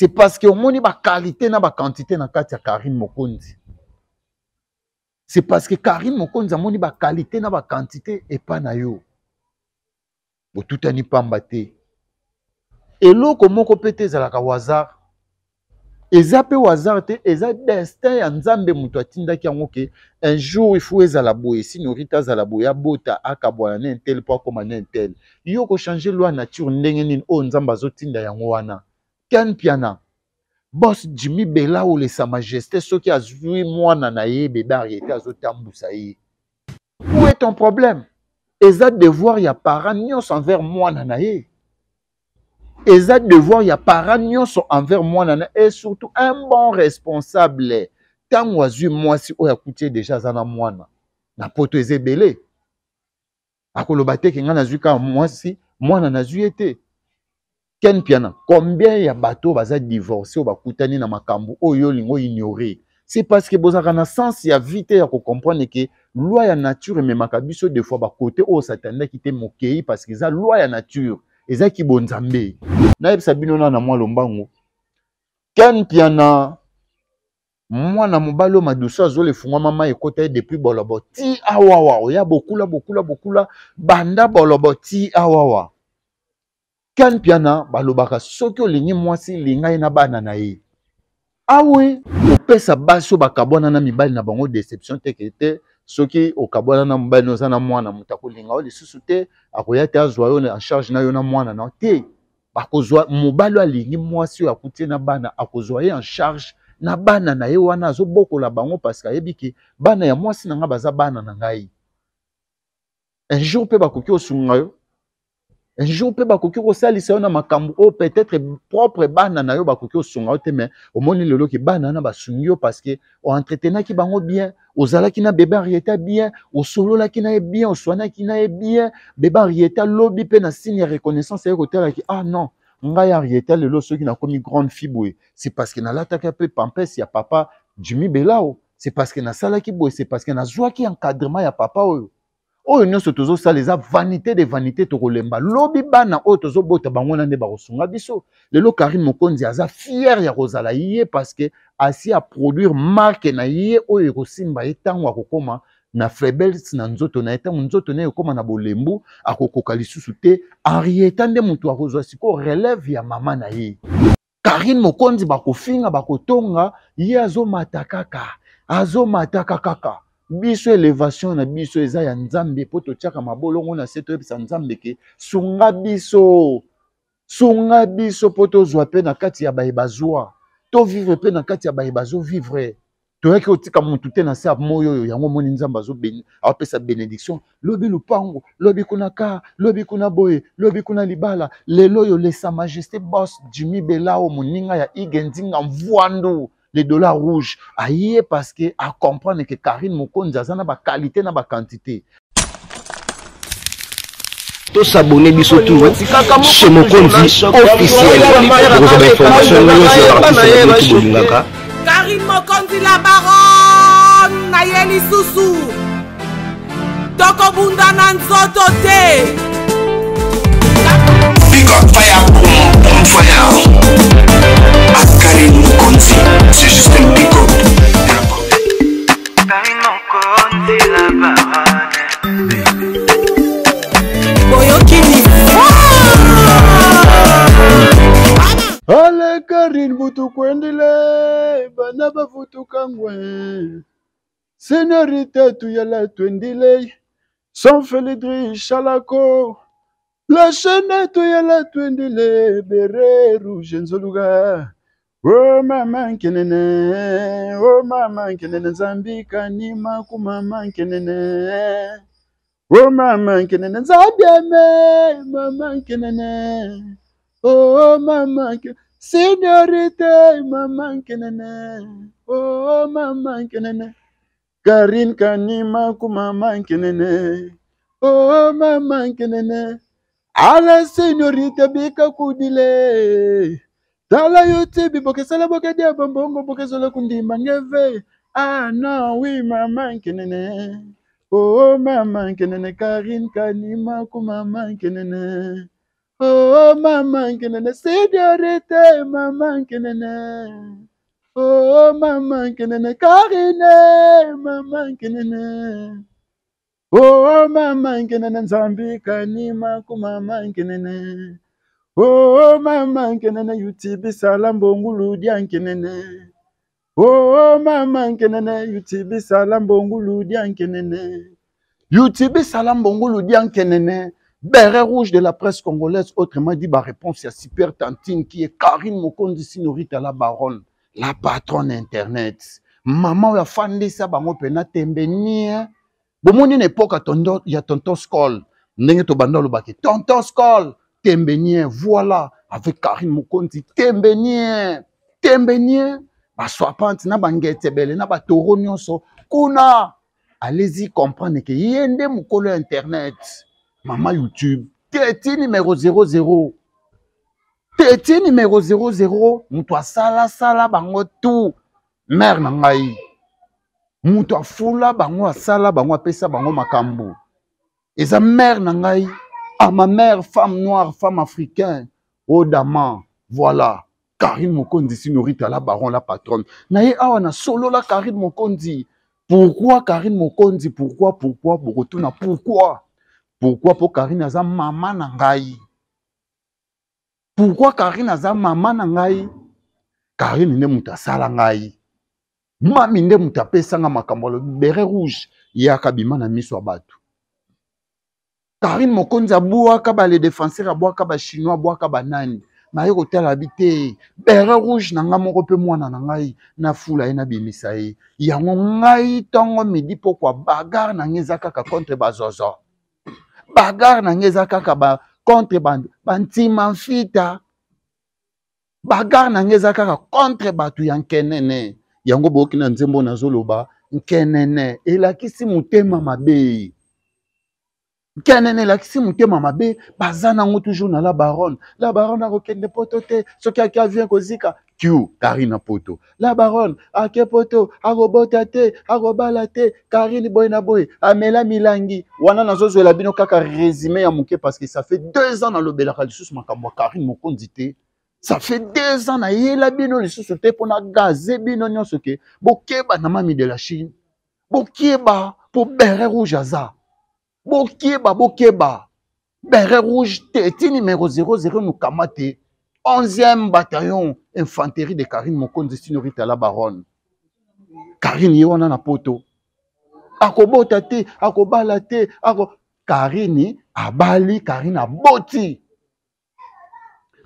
c'est parce que omoni bakalite na bakantité na kati ya karine mokonzi c'est parce que karine mokonzi amoni bakalite na bakantité epa na yo botutani pamba te eloko moko mpe te ezalaka wazar eza mpe wazar te eza destin ya nzambe moto atindaki yango ke un jour ifo ezala boye sinorita azala boye abota akabwana na intel mpo akóma na intel yo kochange loi nature ndenge nini oyo oh, nzambe azotinda yango wana ken piana bos jimi bela olesa majesté soki azwi mwana na ye bebe ariete azotambusa ye po e ton problème eza devoir ya parent nyonso envers mwana na ye eza devoir ya parent nyonso envers mwana na ye surtout un bon responsable ntango azwi mwasi oyo akuti ye deja aza na mwana na poto eza ebele akoloba te ke ngai nazwi kaka mwasi mwana nazwi ye te ken piana combien y ya bato baza divorcé kutani na makambo oyo olingo ignoré c'est parce que bozalaka na sens ya y vite ya comprendre ke loi ya nature me makabiso des fois bakote satané qui te mokei parce que eza loi ya nature ki bonzambe Naeb sabino na na mwa lombango ken piana mwana mobali zo le azolefungwama mama e ye depuis bolobo ti awawa oya bokula bokula bokula banda bolobo ti awawa kane piana balobaka soki olingi mwasi lingai na bana na ye awe opesa basi oyo bakabwana na mibali na bango déception teke te soki okabwana na mobali na oza na mwana moto akolinga yo lisusu te akoya te azwa yo en charge na yo na mwana na te bakozwa mobali oyo alingi mwasi oyo akutie na bana akozwa ye en charge na bana na ye wana azobokola bango parce ayebi ke bana ya mwasi na ngai baza bana na ngai un jour mpe bakoki osunga yo jour mpe bakoki kosalisa yo na makambo oyo peut-être propre bana na yo bakoki kosunga yo te mais omoni lelo ke bana wana basungi yo parceke oentretenaki bango bien ozalaki na bebe arieta bien osololaki na ye bien oswanaki na ye bien bebe arieta lobi mpe na signe ya reconnaissance ya ye kotalaki ah non ngai arieta lelo soki nakomi grande fille boye c'est parceke nalataki mpe pampes ya papa jimi belao c'est parceke nasalaki boye c'est parceke nazwaki encadrement ya papa oyo oyo nyonso tozosala eza vanité de vanité tokolemba lobi bana oyo tozobota bango na nde bakosunga biso lelo karim mokonzi aza fiere ya kozala ye parceke asi aproduire marke na ye oyo ekosimba ye ntango akokóma na faiblesse na nzoto na ye ntango nzoto na ye ekóma na bolembu akokoka lisusu te arieta nde moto akozwa sikoyo relève ya mama na ye karine mokonzi bakofinga bakotonga ye azomata kaka azomata kaka biso élévation na biso eza ya nzambe mpo totiaka mabolongo na se toyebisa nzambe ke sunga biso sunga biso mpo tozwa mpe na kati ya baye bazwa tovivre mpe na kati ya baye bazovivre toyaki kotika motu te na se ya moi oyo yango omoni nzambe azopesa bénédiction lobi lupango lobi kuna kar lobi kuna boye lobi kuna libala lelo oyo lesa majesté bos jimi belao moninga ya igendinga mvwandu le dollar rouge aye ah, parce que acomprendre ke karine mokonzi aza na bakalité na bakantité tosabone biso tuche mokonzi officiel okoza bainformation nyonso ya artiste bolingaka karine mokonzi la baron na ye lisusu tokobunda na nzoto te Big up fire, boom, boom fire. akari mokonzi c'est justin pico boyokini ah! ale karin butuku endile bana bafutuka ngwe senorite tuyala twendile son felidrich alako la chaîne tuyala twendile bere rouge nzoluka Oh omama nkenene omama nkenene nzambe kanima kumama nkenene omama nkenene Zambia me mama nkenene oh mama nkenene seniorite mama nkenene oh mama nkenene karin kanima kumama nkenene oh mama nkenene ala seniorite bika kudile tala yo tibi bokesala bokedi ya bombongo bokezola kundima ngeve ana ah, wi mama nkenene oo oh, oh, mama nkenene karine kanimaku mama nkenene oo oh, mama nkenene sidiorite mama nkenene oo mama nkenene karine mama nkenene oo mama nkenene nzambi kanimaku mama nkenene o oh, oh, mama nkenene yuti bisala mbongulu dia nkenene o oh, mama nkenene yuti bisala mbongulu dia nkenene yuti bisala mbongulu dia nkenene beret rouge de la presse congolaise autrement dit ba réponse ya super tantine qui est karine mokondi sinorita la baronne la patronne internet mama oyo afandisa bango mpena tembenie bomoni na epoka ya tonton scol ndenge tobanda olobaki tonton scol tembenien voilà avec karine mokonzi tembenien tembenien baswapante na bangete ebele na batoro nyonso kuna alezi comprendre ke ye nde mokolo ya internet mama youtube teti numero 00 teti numero 00 moto asalasala bango tu mare na ngai moto afula bango asala bango apesa bango makambo eza mare na ngai à ma mère, femme noire, femme africaine. Oh, dama, voilà. Karine Mokondi, si nourrit à la baron, la patronne. Naye, ah, on a solo la Karine Mokondi. Pourquoi Karine Mokondi? Pourquoi, pourquoi, pourquoi, pourquoi? Pourquoi pour Karine Aza maman nangai? Pourquoi Karine Aza maman nangai? Karine ne muta salangai. Mami ne muta pesanga makambo, beret rouge, yaka bima na miso abatu. karine mokonzi abwaka baledefenseur abwaka bachinois abwaka banani naye kotala bi te eh, bere rouge na ngai moko mpe mwana na ngai nafula ye nabimisa ye yango ngai ntongo midi pokwa bagare na ngai eza kaka contre bazozo bagare na ngai eza kaka ba contre bantima mfita bagare na ngai eza kaka contre bato ya nkenene yango boyoki na nzembo nazoloba nkenene elakisi motema mabei nkenene elakisi motema mabe baza nango toujours na la baronne la baronne akokende poto te soki ake avien kozika kiu karine poto la baronne ake poto akobota te akobala te karine boye na boye amela milangi wana nazozwela bino kaka résumé ya moke parce que ça fait deux ans nalobelaka lisusu makambo ya karine mokonzi te ça fait deux ans nayela bino lisusu te mpo nagaze bino nyonso ke bokeba na mami de la chine bokeba mpo bere rouge aza bokeba bokeba beret rouge te etini numero 00 nokama te 11e bataillon infanterie de karine mokonzi sinoritala baronne karine ye wana na poto akobota te akobala te ako... karine abali karine aboti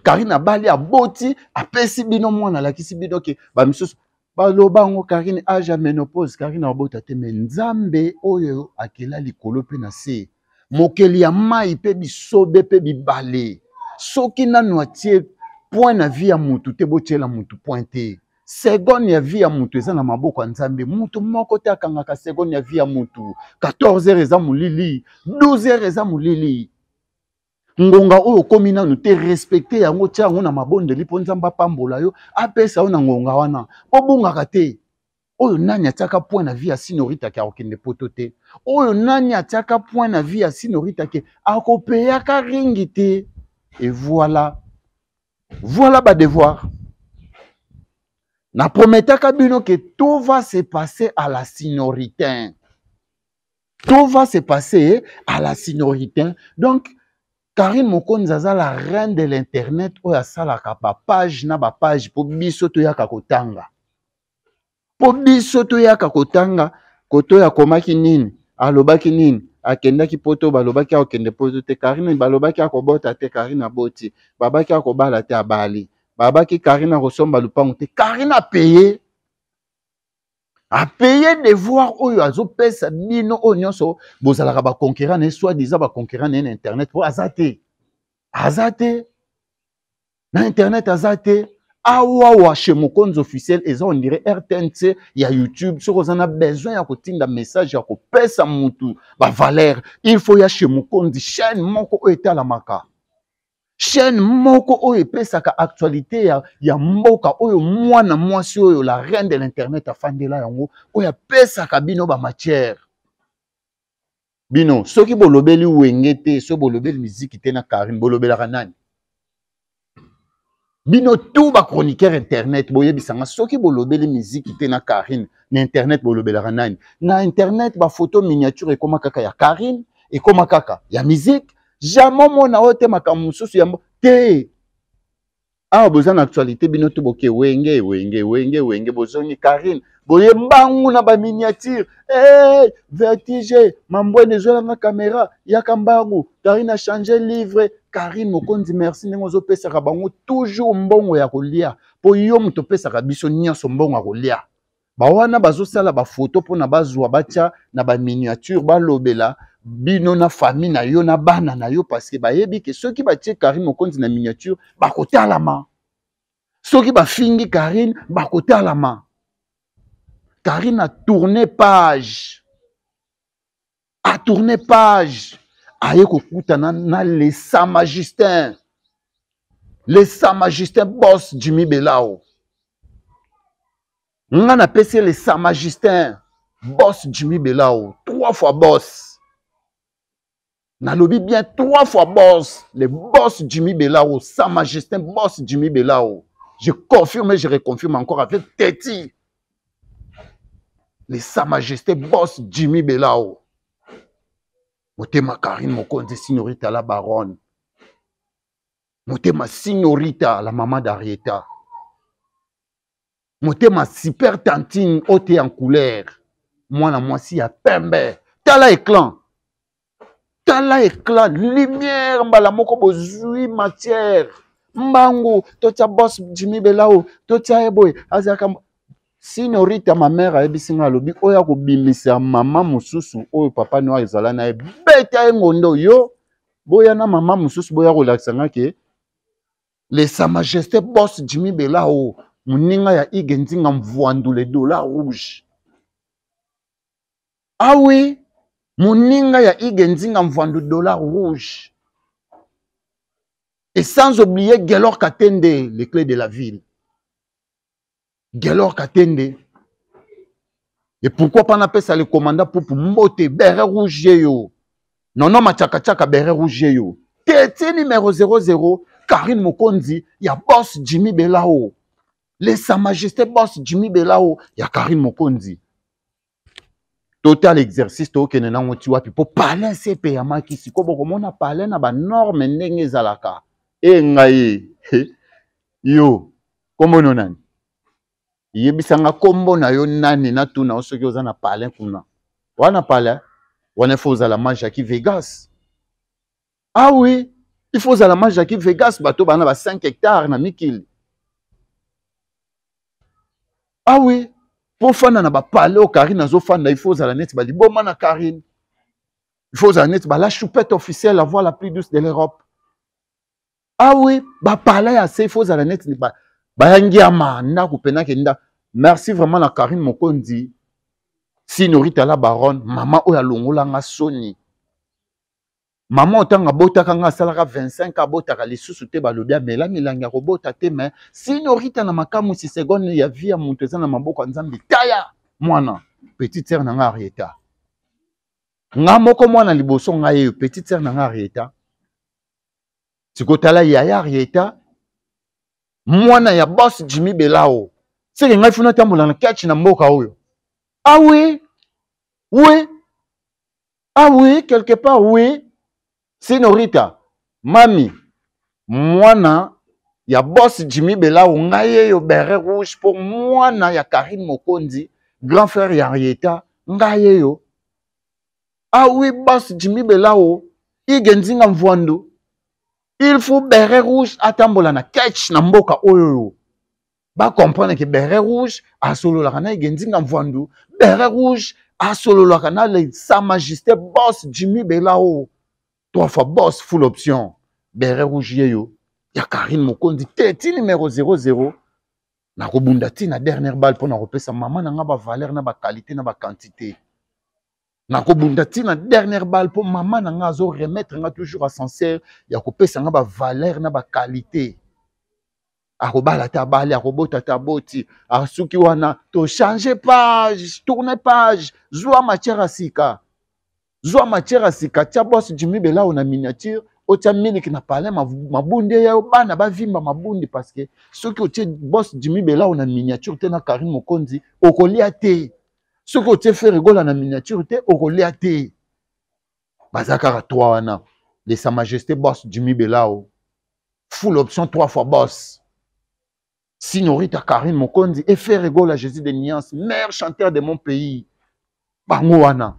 karine abali aboti apesi bino mwana alakisi bino ke bamisusu baloba yango karine age ya ménopause karine abota te me nzambe oyo akela likolo mpe na se mokeli ya mai mpe bisobe mpe bibale soki nanu atie point na vie ya motu te botiela motu point te segonde ya vie ya motu eza na maboko ya nzambe motu moko te akangaka segonde ya vie ya motu 14 heures eza molili 12 heures eza molili ngonga oyo okomi nanu te respecte yango tia yango na mabondeli mpo nzambe apambola yo apesa yo na ngonga wana obongaka te oyo nani atiaka point na vie ya sinoritake akokende poto te oyo nani atiaka point na vie ya sinoritake akopeyaka ringi te et voilà voilà Na prometta kabino ke tout va se passer à la sinoritain Tout va se passer à la sinoritain donc karine mokonzi aza la reine de l'internet oyo asalaka bapage na bapage mpo biso toyaka kotanga mpo biso toyaka kotanga kotoyo akomaki nini alobaki nini akendaki poto balobaki akokende poto te karine balobaki akobota te karine aboti babaki akobala te abali babaki karine akosomba lupango te karine apeye apeye devoir oyo azopesa bino oyo nyonso bozalaka baconquérant na ye soit diza baconquérant na ye na internet mpo aza te aza te na internet aza te awawa chez mokonzi officiel eza ondire rtnc ya youtube soki oza na besoin ya kotinda message ya kopesa motu bavaler il faut ya chez mokonzi chaîne moko oyo etalamaka chaîne moko oyo epesaka actualité ya, ya mboka oyo mwana mwasi oyo la reine de l'internet afandela yango oyo apesaka bino bamatière bino soki bolobeli wenge te soki bolobeli miziki te na karim bolobelaka nani bino tu bachroniqueur internet boyebisanga soki bolobeli miziki te na karine na internet bolobelaka nani na internet bafoto miniature ekóma kaka ya karine ekóma kaka ya miziki jamais omona oyo te makambo mosusu yango te awa boza na actualité bino to boke wenge wenge wenge wenge bozongi karine boye mbangu na baminiature hey, vertige mambwene ezwelanga kamera yaka mbangu karine achange livre karine mokonzi merci ndenge ozopesaka bango toujours mbongo ya kolia mpo yo moto opesaka biso nyonso mbongo ya kolia bawana bazosala bafoto mpona bazwa batya na baminiature balobela bino na famille na yo na bana na yo parce que bayebi ke soki batie karine mokonzi na miniature bakotalama soki bafingi karine bakotalama karine atourne page atourne page aye kokutana na lesa magistin lesa magistin bos jimi belao nga napesi lesa magistin bos jimi belao trois fois bos nalobi bien trois fois boss le boss jimi belao sa majesté boss jimi belao je confirme et je reconfirme encore avec teti le sa majesté boss jimi belao motema karine mokonzi signorita la baronne motema signorita la mama d'arieta motema super tantine ote en couleur mwana mwasi ya pembe tala éclan tala éclat lumière mbala moko bozwi matière mbangu totia bos jimi belao totia ye boye azalaka sini oritama mare ayebisi ngai alobi oyo akobimisa mama mosusu oyo papa noir ezala na ye beta ye ngondo yo boya na mama mosusu boya kolakisa ngai ke le sa majesté bos jimi belao moninga ya ige nzinga mvwandu le dollar rouge awe ah oui. moninga ya ige nzinga mvandu dollar rouge et sans oublier gelor katende les clés de la ville gelor katende et pourquoi pas napesa le commandant pupu mbote bere rouge yo nono machakachaka bere rouge yo tete numéro 00 karine mokonzi ya boss jimmy belao lesa majesté boss jimmy belao ya karine mokonzi total exercice tokende nango ti wapi mpo pale nse epe ya makisi ko bokomona pale na banorme ndenge ezalaka e ngai yo kombono nani yebisanga kombo na yo nani natuna yo soki oza na palin kuna wana palin wana ifo ozala majaki vegas awi ah ifo ozala majaki vegas bato bana ba 5 hectare na mikili awi ah mpo fanda na bapale oyo karine azofanda il faut ozala neti baliboma na karine il faut ozala neti bala choupette officielle avoir la plus douce de l'europe awe ah bapale ya se il faut ozala neti bayangi ya mandako mpena kenda merci vraiment na karine mokondi sinoritala baronne mama oyo alongolanga soni mama otango abotaka nga asalaka 25 abotaka lisusu te balobi amela milangi ya kobota te me sinorita na makamu sisegonde ya vi ya moto eza na maboko ya nzambe taya mwana petite sere na nga arieta nga moko mwana liboso ngai eyo petite sere na nga arieta sikotala yaya arieta mwana ya bos jimi belao seke ngai funa tambola na kachi na mboka oyo awe we awe quelque part we senorita mami mwana ya bos jimi belao ngai eyo beret rouge mpo mwana ya karim mokonzi grand frère ya rieta ngai eyo awi ah bos jimi belao ige nzinga mvwandu il faut beret rouge atambola na ketch na mboka oyo oyo bacomprendre ke beret rouge asololaka na ige nzinga mvwandu beret rouge asololaka na le sa majesté bos jimi belao trois fois boss full option Béré rouge yo ya karine Mokondi teti numéro 00 na ti na dernière balle pour na kopesa mama na ba valeur na qualité na quantité nakobunda ti na dernière balle pour maman na nga remettre nga toujours ascenseur ya kopesa nga valeur, na bakalité la te a ta boti, a suki wana change page tourne page zwa matière à sika zwa matière ya boss tia bwasi ou na miniature otia qui na ma pale mabunde yao bana bavimba mabundi que boss otie bos ou na miniature te na karine mokonzi okolia te soki rigole ferigola na miniature te okolia te Bazakara kaka to wana de sa majesté bos jimibelao full option trois fois boss signorita karine Mokondi mokonzi rigole à jésus de niance mère chanteur de mon pays bangouana.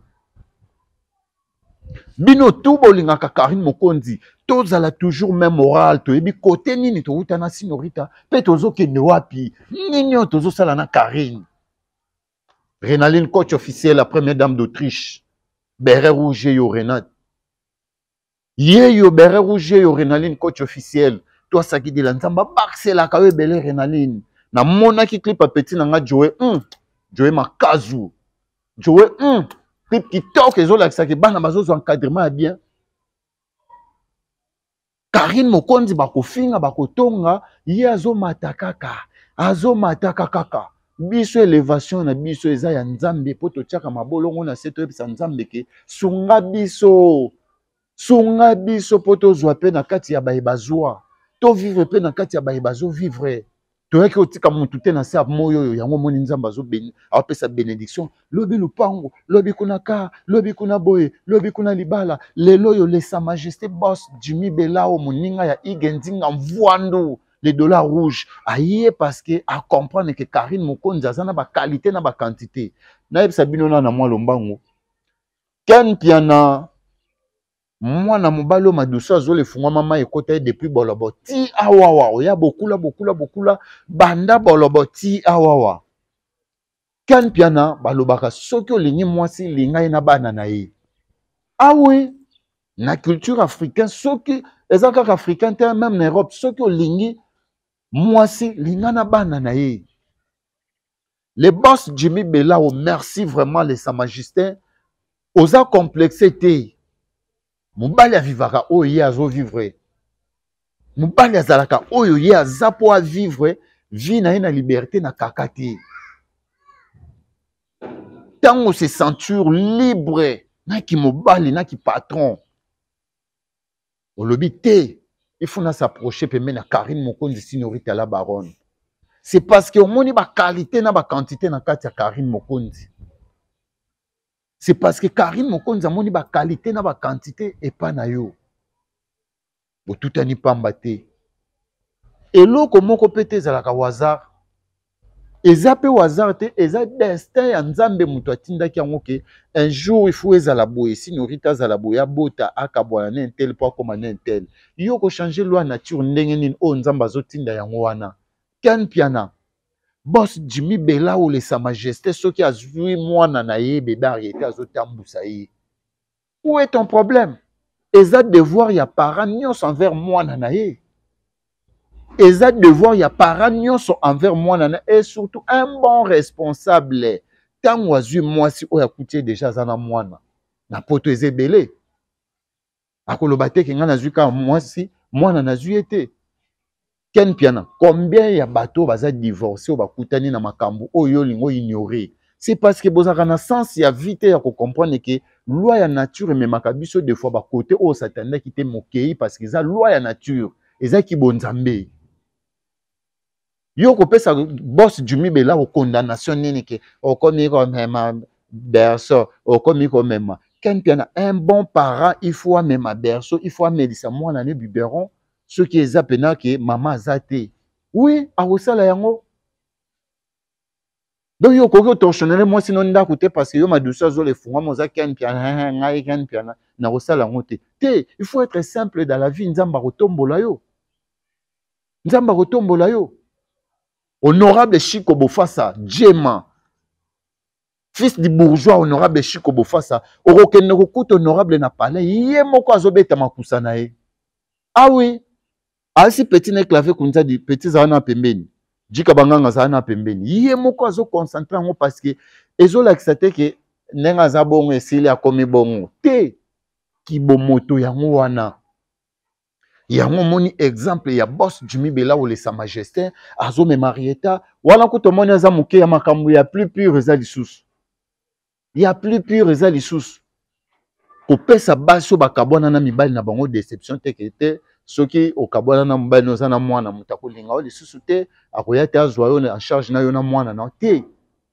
bino tu bolingaka karine mokonzi tozala toujours même moral toyebi kote nini towuta na sinorita mpe tozokende wapi nini oyo tozosala na karine renaline coach officiel la première dame d'autriche beret rouge yo renate ye yo beret rouge yo renaline coach officiel twasakidela nzambe abakiselaka yo ebele renaline namonaki clip apeti na nga joe 1 joe makazu joe 1 mpe kitoko ezolakisaka bana bazozwa encadrement ya bien karine mokonzi bakofinga bakotonga ye azomata kaka azomata kaka biso elevation na biso eza ya nzambe mpo totiaka mabolongo na se toyebisa nzambe ke sunga biso sunga biso mpo tozwa mpe na kati ya baye bazwa tovivre mpe na kati ya baye bazovivre toyaki otika motu te na se ya moi oyo yango omoni nzambe aopesa benediction lobi lupango lobi kuna kar lobi kuna boye lobi kuna libala lelo oyo lesa majesté bos jimi belao moninga ya ige ndinga mvwandu le dollar rouge aye parce que acomprendre ke karine mokonzi aza na bakalité na bakantité nayebisa bino nana mwa lombango ken piana mwana mobali zo le azolefungwama mama ekota depuis bolobo ti awawa oya bokula bokula bokula banda bolobo ti awawa kan piana balobaka lingi lingi mwasi linga na bana na ye awe na culture africain soki eza kaka africain te même na europe soki lingi mwasi linga na bana na ye le boss Bela belao oh, merci vraiment les sa majesté oza complexe mobali avivaka oyo ye azovivre mobali azalaka oyo ye aza mpo avivre vie na ye na liberté na kaka te ntango se ceinture libre naki mobali naki patron olobi te ifo na s'approche pembeni ya karine mokonzi sinorite ala baronne c'est parce que omoni bakalite na bakantité na kati ya karine mokonzi c'est parce que karine mokonzi amoni bakalite na bakantité epa na yo botutani pamba te eloko moko mpe te ezalaka wazar eza mpe wazar te eza destin ya nzambe moto atindaki yango ke un jour ifo ezala boye sinori te azala boye abota akabwana na intel mpo akóma na intel yo kochange loi nature ndenge nini oyo oh, nzambe azotinda yango wana ken piana bos jimi bela aolesa majesté soki azwi mwana na ye bebe arrete azotambusa ye ou est ton problème eza devoir ya parent nyonso envers mwana na ye eza devoir ya parent nyonso envers mwana na ye et surtout un bon responsable ntango azwi mwasi oyo akuti ye deja aza na mwana na poto eza ebele akoloba te ke ngai nazwi kaka mwasi mwana nazwi ye te ken piana combien ya bato baza divorce oyo bakutani na makambo oyo olingo ignore c'est parce que bozalaka na sens ya vie te ya kocomprendre ke loi ya nature ememaka biso des fois bakote oyo satandaki te mokei parce que eza loi ya nature ezalaki bonzambe yo kopesa bos jumibela okondamnation nini ke okomi komema berso okomi komema ken piana un bon parent il faut amema berso il faut amelisa mwana ne biberon qui est qui eza penake mama zate. te a akosala yango donc yo moi sinon mwasi no ndako kote parce que yo madusu azolefungwama oza moi, piana ngai ken piana na kosala yango te il faut être simple dans la vie nzamba akotombola yo Nzamba akotombola yo honorable chiko bofasa Djema, fils du bourgeois honorable chiko bofasa okokende kokuta honorable na palais ye moko azobeta makusa na ah oui. asi peti na eclavier kunza di peti ezala na pembeni jika banganga azala na pembeni ye moko azoconcentre yango parceke ezolakisa te ke ndenge aza bongo esili akomi bongo te kibomoto yango wana yango omoni exemple ya bos jumi belawole sa majestin azomema rieta wana ku tomoni aza moke ya makambo ya plus pure eza lisusu ya plus pure eza lisusu kopesa basi oyo bakabwana na mibali na bango déception teke te soki okabwana na mobali oza na mwana moto akolinga yo lisusu te akoya te azwa yo na charge na yo na mwana na te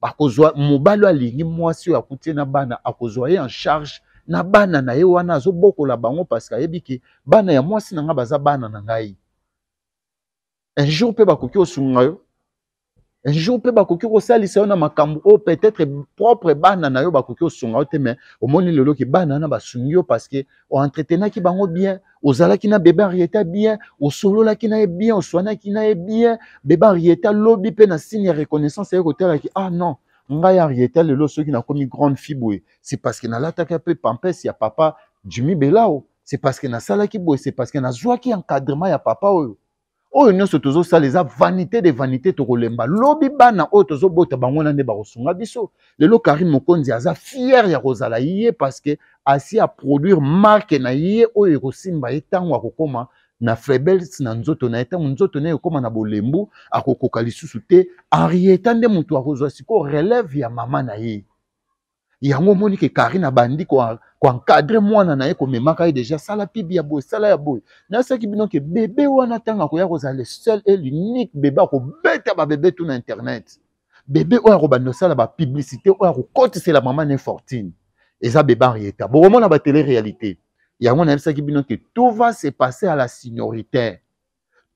bakozwa mobali oyo alingi mwasi oyo akutie na bana akozwa ye en charge na bana na ye wana azobokola bango parceke ayebi ke bana ya mwasi na ngai baza bana na ngai un jour mpe bakoki osunga yo un jour peut bakoki kosalisa se na makambo oyo oh, peut-être e propre bana na yo bakoki kosunga yo au mais omoni lelo ki bana na basungi yo parce que ki bango bien ki na bébé arieta bien qui na est bien qui na est bien bébé arieta alobi pe na signe de reconnaissance ye ki, ah non ngai arieta lelo n'ont komi grande fille c'est parce que nalataki pe pampese ya papa jimi belao c'est parce que ki boye c'est parce que na ki encadrement ya papa oyo nyonso tozosala eza vanité de vanité tokolemba lobi bana oyo tozobota bango na nde bakosunga biso lelo karim mokonzi aza fiere ya kozala ye parceke asi aproduire marke na ye oyo ekosimba ye ntango akokóma na faiblesse na nzoto na ye ntango nzoto na ye ekóma na bolembu akokoka lisusu te arieta nde moto akozwa sikoyo relève ya mama na ye yango omoni ke karin abandi ko koencadre mwana na ye komemaka ye deja sala pibi ya boye sala ya boye nasaki bino ke bebe wana ntango akoya kozala le seul et l'unique bebe akobeta babebe tu na internet bebe oyo akobanda osala bapiblicité oyo akokotisela mama ne fortune eza bebe arieta bokomona bateleréalité yango nayebisaki bino ke tout va se passer à la signoritaire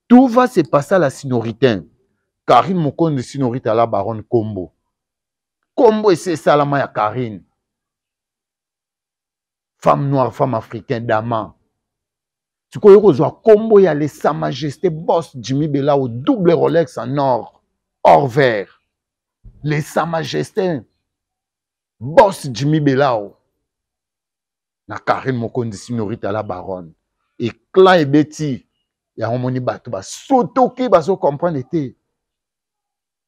tout va se passer à la signoritaire karine mokonzi signorite ala baron kombo kombo esi esalama ya karine femme noire femme africain dama sikoyo okozwa nkombo ya le sa majesté boss jimmy belao double rolex en or or vert le sa majesté boss jimmy belao oh. na karine mokonzi signorita la baronne ekla ebeti yango omoni bato basotoki bazokomprendre te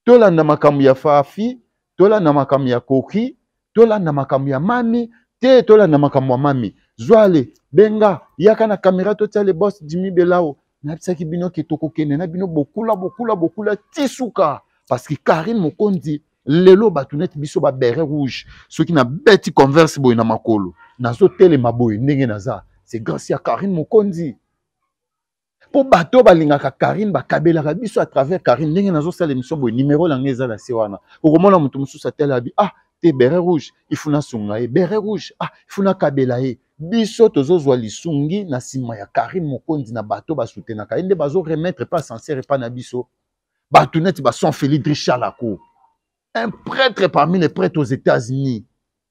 tolanda makambo ya fafi tolanda makambo ya koki tolanda makambo ya mami te tolanda makambo ya mami zwale benga yaka na kamera totiale bos dimi belao nayebisaki bino ke tokokende na bino bokula bokula bokula ti suka parceke karine mokonzi lelo bato neti biso babere rouge soki nabeti converse boye na makolo nazotelema boye ndenge naza c'est grâce ya karine mokonzi mpo bato oyo balingaka karine bakabelaka biso à travers karine ndenge nazosala émission boye nimero nanga eza na se wana okomona moto mosusu atelaabi ah te beret rouge ifuna sunga ye beret rouge ah, ifuna kabela ye biso tozozwa lisungi na nsima ya karim mokonzi na bato basutenaka ye nde bazoremettre pa sincere epai na biso bato neti basan félix drichalako un prêtre parmi les prêtres aux états-unis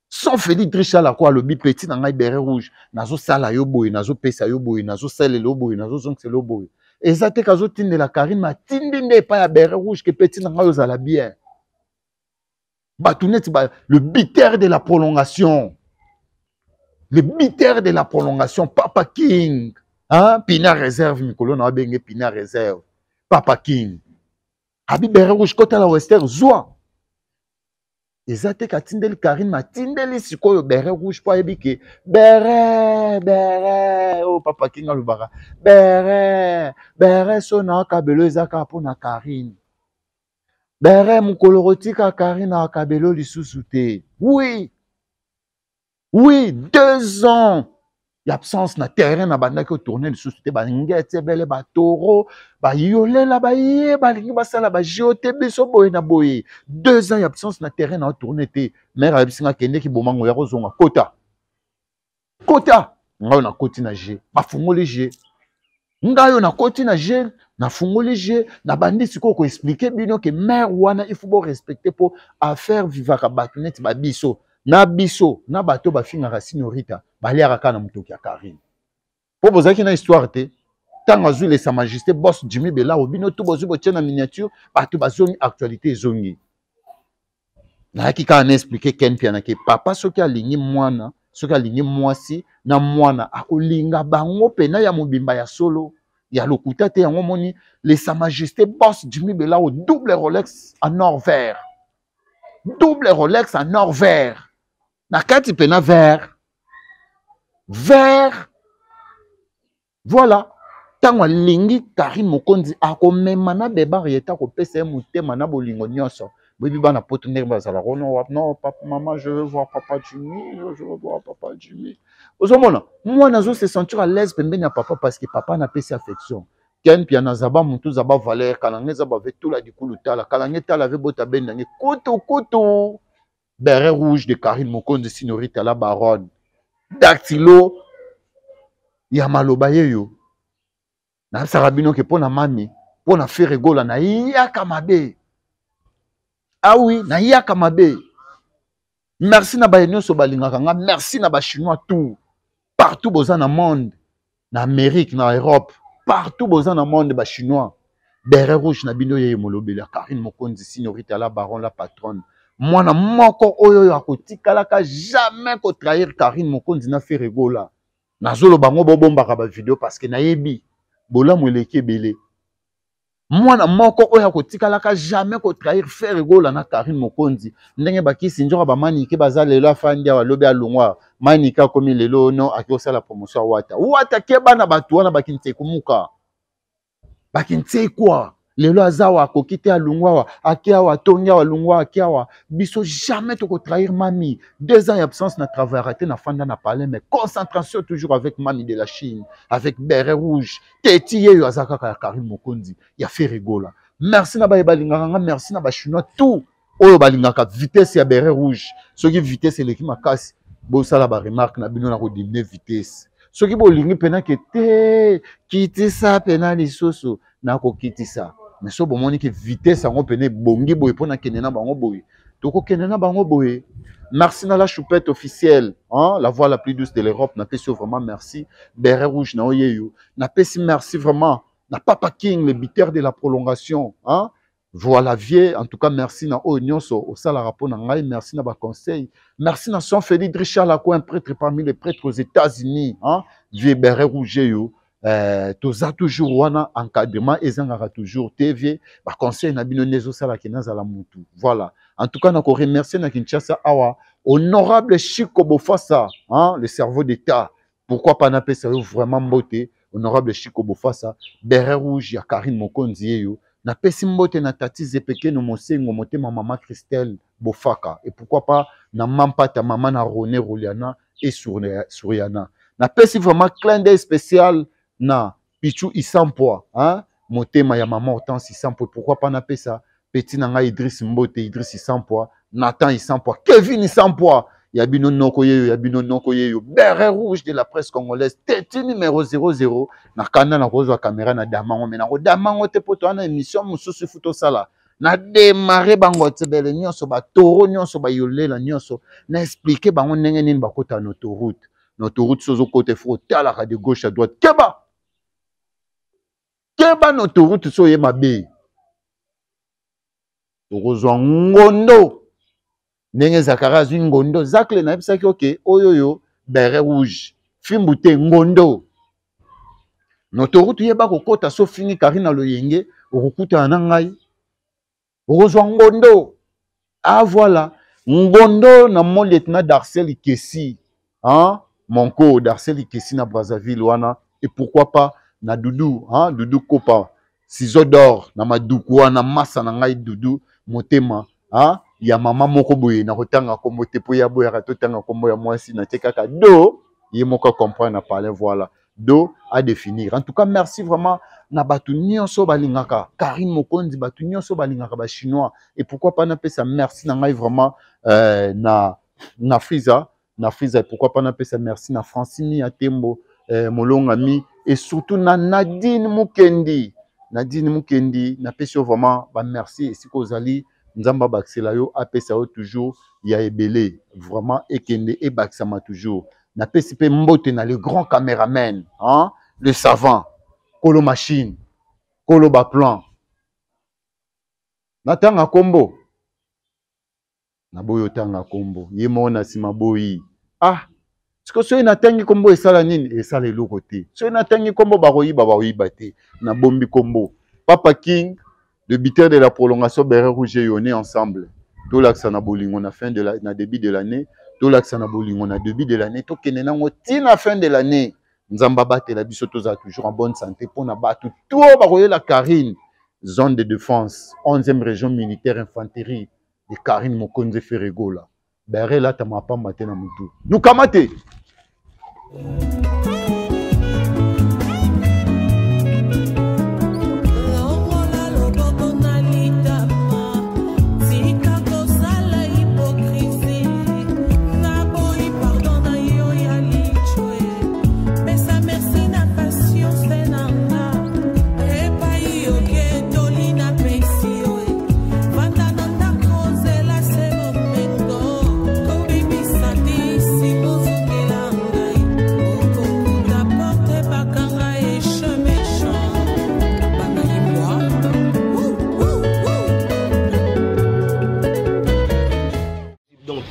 sans félix drichalako alobi mpe ntina ngai beret rouge nazosala yo boye nazopesa yo boye nazosalela yo boye nazozongisela yo boye eza te kazotindela karime atindi nde epai ya beret rouge ke mpe ntina ngai ozala bien bato neti ba, le bitère de la prolongation le bitère de la prolongation papa king hein? pina réserve mikolo na babenge pina réserve papa king abi bere rouge kotala wester zwa eza te katindeli karine matindeli sikoyo bere rouge mpo ayebi ke bere bere oyo oh, papa king alobaka bere bere so na kabelo ezaka mpo na karine bere mokolo kotikaka ri na kabelo lisusu te oui oui deux ans ya absence na terrain na bandaki otourne lisusu te bangeti ebele batoro bayolela baye balingi basala bagio te biso boye na boye deux ans ya absence na terrain na otourne te mare ayebisinga kendeki bomango ya kozonga kota kota ngai nakoti na g bafungoli g ngai oyo nakoti na jeune nafungoli je nabandi sikoyo koexplike bino ke mare wana ifu borespecte mpo affaire vivaka bato neti babiso na biso na bato bafingaka sinorita baliaka kaka na motoki ya karine mpo bozalaki na histoire te ntango azwi lesa majesté bos jimi belao bino to bozwi botie na miniature bato bazongi actualité ezongi nayaki kaka naexplike ken mpe anake papa soki alingi mwana soki alingi mwasi na mwana akolinga bango pena ya mobimba ya solo ya lokuta te yango moni le sa majesté boss jimi belao double rolex en or vert double rolex en or vert na kati pena vert vert voilà ntango alingi karim mokonzi akomema na bebariete akopesa ye motema na bolingo nyonso boyebi bana poto ndenge bazalaka no oh no papa mama je veux voir papa jumi je veux voir papa jumi ozomona mwana azose sentir à l'aise pembeni ya papa parce que papa na pesi affection ken pia na zaba mutu zaba valeur kala nge zaba ve tula dikulu tala kala nge tala ve bota bendange koto koto beret rouge de karine mokonzi sinori tala baronne dactilo ya maloba ye yo nayebisaka bino ke mpo na mami mpo na feregola nayaka mabe awi ah nayaka mabe merci na baye nyonso balingaka nga merci na bachinois tout partout boza na monde na amérique na europe partout boza na monde bachinois bere rouge na bino yeye molobeli ya karine mokonzi signorite ala baron la patronne mwana moko oyo oyo akotikalaka jamais kotrahir karine mokonzi na feregola nazoloba ngo bobombaka bavideo parceke nayebi bolamu eleki ebele mwana moko oyo akotikalaka jamais kotrahir frere egola na karine mokonzi ndenge bakisi nzoka bamanike baza lelo afandi awa alobi alongwa manike akomi lelo no akei kosala promotion awata wata ke bana bato wana bakinti ekumuka bakinti ekwa lelo aza awa akoki te alungu awa ake awa atongi awa alungu awa ake awa biso jamais tokotrahir mami deux ans ya absence na travail arate na fanda na parle mais concentration toujours avec mami de la chine avec bere rouge teti ye oyo aza kaka ya karim mokonzi ya fe rigola merci na baye balingaka nga merci na bachinois tout oyo balingaka vitese ya bere rouge soki vitese eleki makasi bosala baremarke na bino na kodimine vitese soki bolingi mpenake te kitisa mpena lisusu nakokitisa mais so que une vitesse vous pene vous boye pour que vous bango boye tokokende qui bango boye merci à la choupette officielle hein? la voix la plus douce de l'europe na vraiment merci Béret rouge na oye remercie merci vraiment na papa king le biteur de la prolongation hein? voilà vie en tout cas merci à oyo au Salarapo, rapport na merci na conseil merci na son félix richard Lacouin, un prêtre parmi les prêtres aux états-unis hein? vieux Béret rouge yo ça euh, toujours wana encadrement ezangaka toujours TV vie conseil na bino sala ezosalaki la mutu voilà en tout cas remercier na kinshasa awa honorable Chico bofasa hein, le cerveau d'état pourquoi pas na yo vraiment beauté. honorable Chico bofasa Beret rouge ya karine mokonzi na napesi mbote na tati zepekeno mosengo Ma maman christelle bofaka et pourquoi pas na mampata mama na rone roliana et souriana napesi vraiment clin d'œil spécial na pichu isampwa hein? motema ya mama hortense isampwa pourquoi pas napesa ça? Petit nanga idris mbote idris isampwa nathan isampwa kevin isampwa ya bino noko yeyo ya bino noko yeyo beret rouge de la presse congolaise teti numéro 00 nakanda na kozwa caméra na damango ko damango te poto na émission mosusu fu Na nademare bango tebele nyonso batoro nyonso bayolela nyonso expliquer bango ndenge nini bakota na autoroute na autoroute so ozokota efo otalaka de gauche à droite keba keba na autoroute so oyeba be tokozwa ngondo ndenge zakari azwi ngondo zakle nayebisaki oke oyo oyo bere rouge fimbu te ngondo na autoroute oyeba kokɔta so fingi kari na loyenge okokutana na ngai okozwa ngondo a voilà ngondo na mo lieutenant darcel kesi mon co darcel kesi na brazzaville wana et pourquoi pas na doudou hein? dudu copa, ciseaux dor na maduku hein, na masa na ngai dudu motema hein? ya mama moko boye na kotanga kombo te po ya boyaka totanga kombo ya mwasi na tekaka. kaka do ye moko comprendre parler voilà do à définir en tout cas merci vraiment na ni nyonso balingaka karine mokonzi ni nyonso balingaka chinois. et pourquoi pas sa merci na ngai vraiment euh, na na frisa, na frisa. pourquoi pas sa merci na francini atembo long eh, molongami et surtout na nadine mukendi nadine mukendi napesi yo vraiment bamerci merci, ozali nzamba baxela yo apesa yo toujours ya ebele vraiment ekende Ebaxama toujours se pe mbote na le grand caméraman hein? le savant kolo machine kolo plan natanga kombo boyo tanga kombo yimona sima boyi ah parceke soki natangi nkombo esala nini esala eloko te soki natangi nkombo bakoyiba bakoyiba te nabombi nkombo papa king le biteur de la prolongation bere rouge eyone ensemble tolakisa na bolingo na fin de la, na début de l'année tolakisa na bolingo na début de l'année tokende nango ntina fin de l'année nzambe abatela biso tozala toujours en bonne santé mpona bato to bakoyela karine zone de défense 11e région militaire infanterie de karine mokonzi ferregola bere elatama pamba te na motu nukama te 嗯。